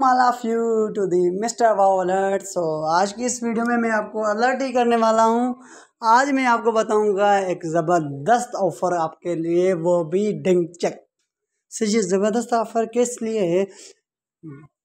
mall of you to the mister wow alert so आज की इस वीडियो में मैं आपको अलर्ट ही करने वाला हूँ आज मैं आपको बताऊँगा एक ज़बरदस्त ऑफ़र आपके लिए वो भी डिंग चेक सर ये ज़बरदस्त ऑफ़र किस लिए है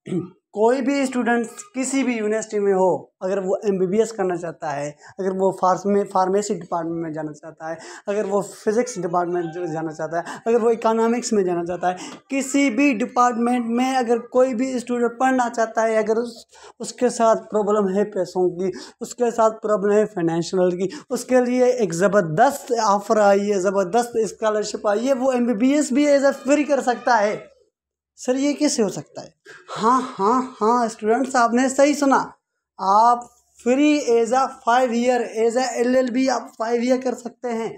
कोई भी स्टूडेंट किसी भी यूनिवर्सिटी में हो अगर वो एम बी बी एस करना चाहता है अगर वो फार्मे फार्मेसी डिपार्टमेंट में जाना चाहता है अगर वो फिज़िक्स डिपार्टमेंट में जाना चाहता है अगर वो इकोनॉमिक्स में जाना चाहता है किसी भी डिपार्टमेंट में अगर कोई भी स्टूडेंट पढ़ना चाहता है अगर उस उसके साथ प्रॉब्लम है पैसों की उसके साथ प्रॉब्लम है फाइनेंशियल की उसके लिए एक ज़बरदस्त ऑफ़र आई है ज़बरदस्त इस्कॉलरशिप आई है वो एम बी बी एस भी एज ए फ्री कर सकता है सर ये कैसे हो सकता है हाँ हाँ हाँ स्टूडेंट्स आपने सही सुना आप free as a five year as a L L B आप फाइव ईयर कर सकते हैं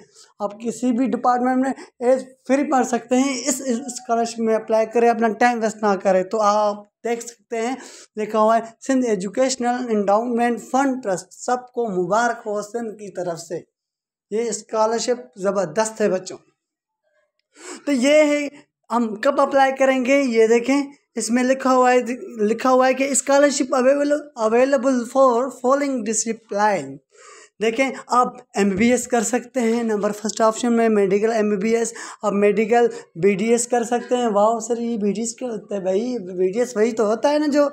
आप किसी भी डिपार्टमेंट में एज फ्री पढ़ सकते हैं इस स्कॉलरशिप में अप्लाई करें अपना टाइम वेस्ट ना करें तो आप देख सकते हैं लिखा हुआ है Sindh educational endowment fund trust सबको मुबारक हो सिंध की तरफ से ये स्कॉलरशिप ज़बरदस्त है बच्चों तो ये है हम कब अप्लाई करेंगे ये देखें इसमें लिखा हुआ है लिखा हुआ है कि scholarship available available for following discipline देखें आप एम कर सकते हैं नंबर फर्स्ट ऑप्शन में मेडिकल एम आप मेडिकल बी कर सकते हैं वाह सर ये बी डी क्या होता है भाई बी वही तो होता है ना जो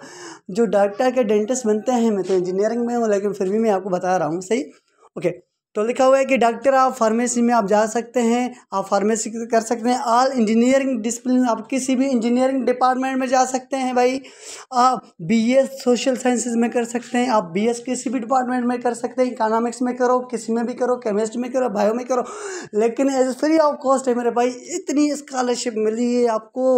जो डॉक्टर के डेंटिस्ट बनते हैं मैं तो इंजीनियरिंग में हूँ लेकिन फिर भी मैं आपको बता रहा हूँ सही ओके तो लिखा हुआ है कि डॉक्टर आप फार्मेसी में आप जा सकते हैं आप फार्मेसी कर सकते हैं ऑल इंजीनियरिंग डिसिप्लिन आप किसी भी इंजीनियरिंग डिपार्टमेंट में जा सकते हैं भाई आप बीएस सोशल साइंसिस में कर सकते हैं आप बीएस किसी भी डिपार्टमेंट में कर सकते हैं इकोनॉमिक्स में करो किसी में भी करो केमिस्ट्री में करो बायो में करो लेकिन एज फ्री ऑफ कॉस्ट है मेरे भाई इतनी स्कॉलरशिप मिली है आपको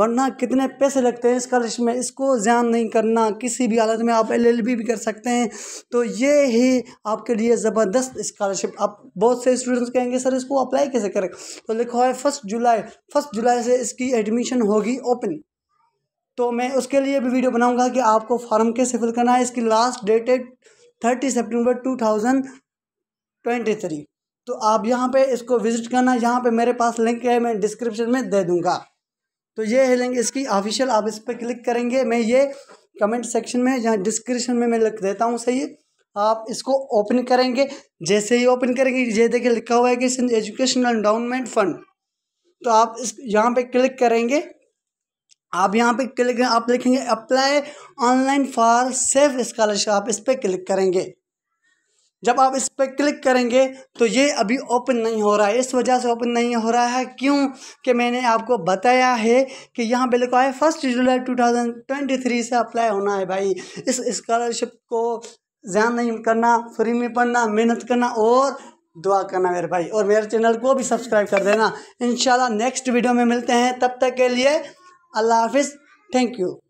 वरना कितने पैसे लगते हैं स्कॉलरशिप में इसको ध्यान नहीं करना किसी भी हालत में आप एल भी कर सकते हैं तो ये ही आपके लिए ज़बरदस्त स्कॉलरशिप आप बहुत से स्टूडेंट्स कहेंगे सर इसको अप्लाई कैसे करें तो लिखो है फर्स्ट जुलाई फर्स्ट जुलाई से इसकी एडमिशन होगी ओपन तो मैं उसके लिए भी वीडियो बनाऊंगा कि आपको फॉर्म कैसे फिल करना है इसकी लास्ट डेट है thirty September two thousand twenty three तो आप यहाँ पर इसको विजिट करना यहाँ पर मेरे पास लिंक है मैं डिस्क्रिप्शन में दे दूँगा तो ये है लिंक इसकी ऑफिशियल आप इस पर क्लिक करेंगे मैं ये कमेंट सेक्शन में जहाँ डिस्क्रिप्शन में मैं लिख देता हूँ सही आप इसको ओपन करेंगे जैसे ही ओपन करेंगे ये देखिए लिखा हुआ है कि एजुकेशनल एंडाउनमेंट फंड तो आप इस यहाँ पे क्लिक करेंगे आप यहाँ पे क्लिक आप लिखेंगे apply online for safe scholarship आप इस पर क्लिक करेंगे जब आप इस पर क्लिक करेंगे तो ये अभी ओपन नहीं हो रहा है इस वजह से ओपन नहीं हो रहा है क्यों कि मैंने आपको बताया है कि यहाँ पे लिखा है फर्स्ट जुलाई 2023 से अप्लाई होना है भाई इस स्कॉलरशिप को ध्यान नहीं करना फ्री में पढ़ना मेहनत करना और दुआ करना मेरे भाई और मेरे चैनल को भी सब्सक्राइब कर देना इन नेक्स्ट वीडियो में मिलते हैं तब तक के लिए अल्लाह हाफिज़ थैंक यू